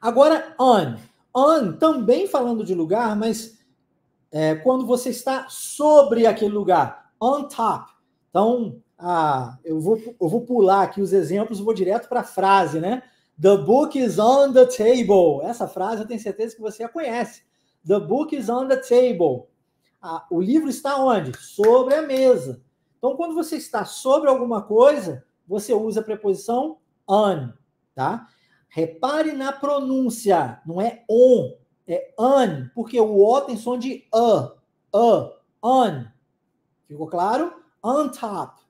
Agora, on. On, também falando de lugar, mas é, quando você está sobre aquele lugar, on top. Então, ah, eu, vou, eu vou pular aqui os exemplos, vou direto para a frase, né? The book is on the table. Essa frase eu tenho certeza que você a conhece. The book is on the table. Ah, o livro está onde? Sobre a mesa. Então, quando você está sobre alguma coisa, você usa a preposição on, tá? Repare na pronúncia, não é on, é an, porque o O tem som de a, a, an. Ficou claro? On top,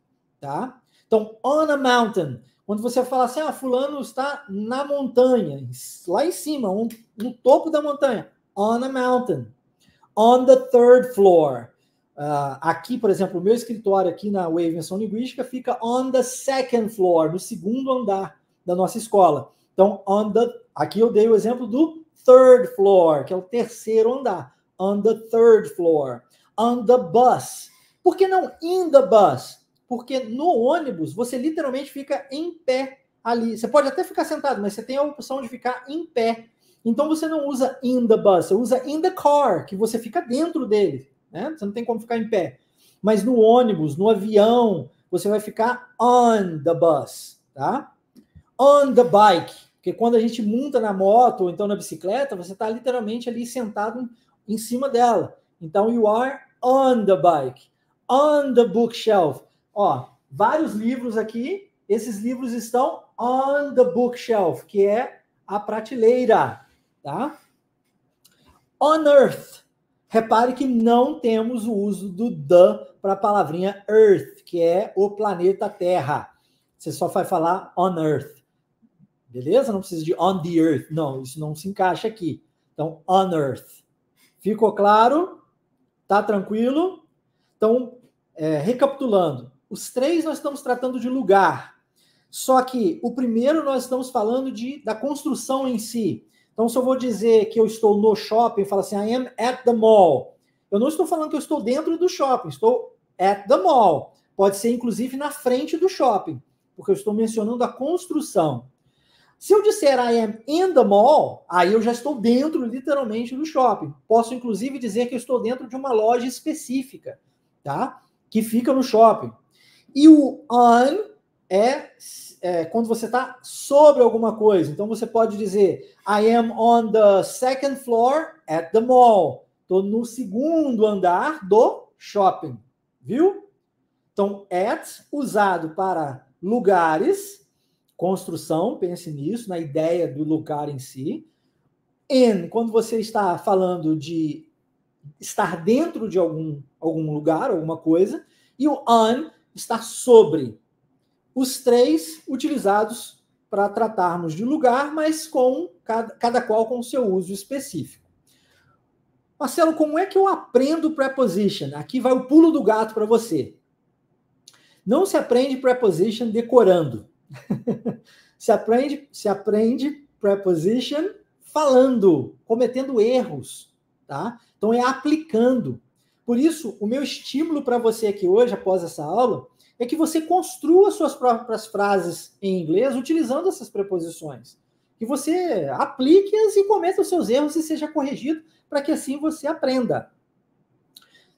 tá? Então, on a mountain. Quando você fala assim, ah, fulano está na montanha, lá em cima, um, no topo da montanha. On a mountain. On the third floor. Uh, aqui, por exemplo, o meu escritório aqui na Wavenson Linguística fica on the second floor, no segundo andar da nossa escola. Então, on the, aqui eu dei o exemplo do third floor, que é o terceiro andar. On the third floor. On the bus. Por que não in the bus? Porque no ônibus você literalmente fica em pé ali. Você pode até ficar sentado, mas você tem a opção de ficar em pé. Então você não usa in the bus, você usa in the car, que você fica dentro dele. Né? Você não tem como ficar em pé. Mas no ônibus, no avião, você vai ficar on the bus, tá? On the bike, porque quando a gente monta na moto ou então na bicicleta, você está literalmente ali sentado em cima dela. Então, you are on the bike, on the bookshelf. Ó, vários livros aqui. Esses livros estão on the bookshelf, que é a prateleira, tá? On earth. Repare que não temos o uso do the para a palavrinha earth, que é o planeta Terra. Você só vai falar on earth. Beleza? Não precisa de on the earth. Não, isso não se encaixa aqui. Então, on earth. Ficou claro? Tá tranquilo? Então, é, recapitulando. Os três nós estamos tratando de lugar. Só que o primeiro nós estamos falando de, da construção em si. Então, se eu vou dizer que eu estou no shopping, fala assim, I am at the mall. Eu não estou falando que eu estou dentro do shopping, estou at the mall. Pode ser, inclusive, na frente do shopping, porque eu estou mencionando a construção. Se eu disser I am in the mall, aí eu já estou dentro, literalmente, do shopping. Posso, inclusive, dizer que eu estou dentro de uma loja específica, tá? Que fica no shopping. E o on é, é quando você está sobre alguma coisa. Então, você pode dizer I am on the second floor at the mall. Estou no segundo andar do shopping, viu? Então, at usado para lugares construção, pense nisso, na ideia do lugar em si. N quando você está falando de estar dentro de algum, algum lugar, alguma coisa, e o on, estar sobre. Os três utilizados para tratarmos de lugar, mas com cada, cada qual com seu uso específico. Marcelo, como é que eu aprendo preposition? Aqui vai o pulo do gato para você. Não se aprende preposition decorando. se aprende, se aprende preposition falando, cometendo erros, tá? Então é aplicando. Por isso, o meu estímulo para você aqui hoje, após essa aula, é que você construa suas próprias frases em inglês utilizando essas preposições. Que você aplique-as e cometa os seus erros e seja corrigido para que assim você aprenda.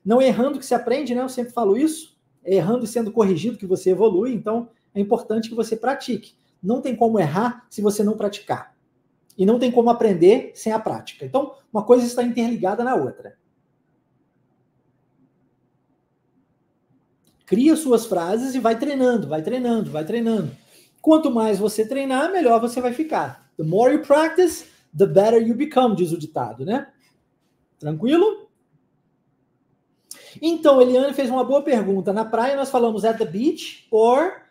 Não errando que se aprende, né? Eu sempre falo isso. É errando e sendo corrigido que você evolui. Então, é importante que você pratique. Não tem como errar se você não praticar. E não tem como aprender sem a prática. Então, uma coisa está interligada na outra. Cria suas frases e vai treinando, vai treinando, vai treinando. Quanto mais você treinar, melhor você vai ficar. The more you practice, the better you become, diz o ditado, né? Tranquilo? Então, Eliane fez uma boa pergunta. Na praia nós falamos at the beach or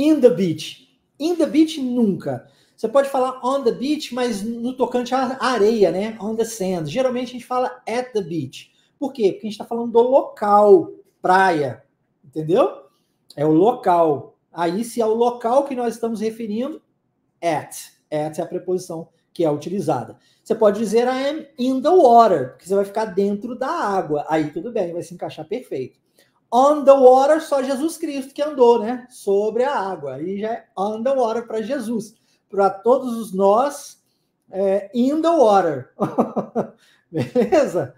in the beach. In the beach, nunca. Você pode falar on the beach, mas no tocante à areia, né? On the sand. Geralmente a gente fala at the beach. Por quê? Porque a gente está falando do local, praia. Entendeu? É o local. Aí, se é o local que nós estamos referindo, at. At é a preposição que é utilizada. Você pode dizer I am in the water, porque você vai ficar dentro da água. Aí tudo bem, vai se encaixar perfeito. On the water, só Jesus Cristo que andou, né? Sobre a água. Aí já é on the water para Jesus. Para todos nós, é in the water. Beleza?